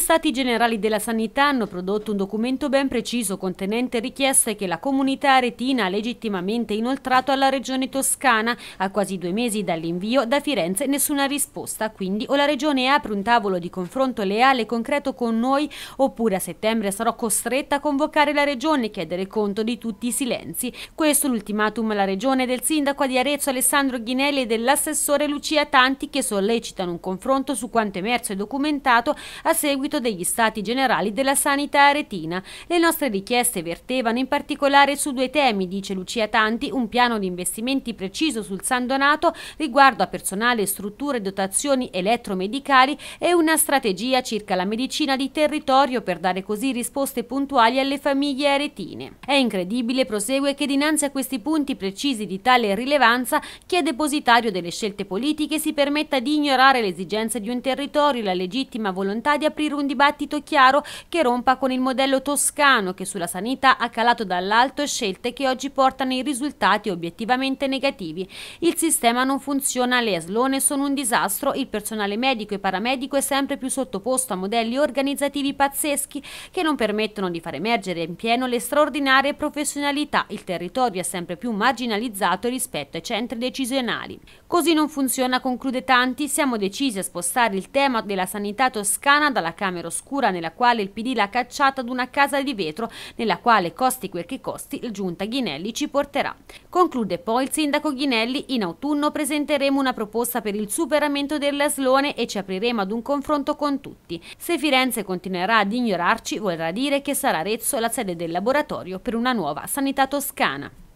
Stati Generali della Sanità hanno prodotto un documento ben preciso contenente richieste che la comunità aretina ha legittimamente inoltrato alla Regione Toscana. A quasi due mesi dall'invio da Firenze nessuna risposta, quindi o la Regione apre un tavolo di confronto leale e concreto con noi oppure a settembre sarò costretta a convocare la Regione e chiedere conto di tutti i silenzi. Questo l'ultimatum alla Regione del Sindaco di Arezzo Alessandro Ghinelli e dell'assessore Lucia Tanti che sollecitano un confronto su quanto emerso e documentato a seguito seguito degli stati generali della sanità aretina. Le nostre richieste vertevano in particolare su due temi, dice Lucia Tanti, un piano di investimenti preciso sul San Donato riguardo a personale, strutture, dotazioni elettromedicali e una strategia circa la medicina di territorio per dare così risposte puntuali alle famiglie aretine. È incredibile, prosegue, che dinanzi a questi punti precisi di tale rilevanza chi è depositario delle scelte politiche si permetta di ignorare le esigenze di un territorio, e la legittima volontà di aprire un un dibattito chiaro che rompa con il modello toscano che sulla sanità ha calato dall'alto scelte che oggi portano i risultati obiettivamente negativi. Il sistema non funziona, le aslone sono un disastro, il personale medico e paramedico è sempre più sottoposto a modelli organizzativi pazzeschi che non permettono di far emergere in pieno le straordinarie professionalità. Il territorio è sempre più marginalizzato rispetto ai centri decisionali. Così non funziona, conclude Tanti, siamo decisi a spostare il tema della sanità toscana dalla Camera camera oscura nella quale il PD l'ha cacciata ad una casa di vetro nella quale, costi quel che costi, il giunta Ghinelli ci porterà. Conclude poi il sindaco Ghinelli, in autunno presenteremo una proposta per il superamento dell'aslone e ci apriremo ad un confronto con tutti. Se Firenze continuerà ad ignorarci vorrà dire che sarà Arezzo la sede del laboratorio per una nuova sanità toscana.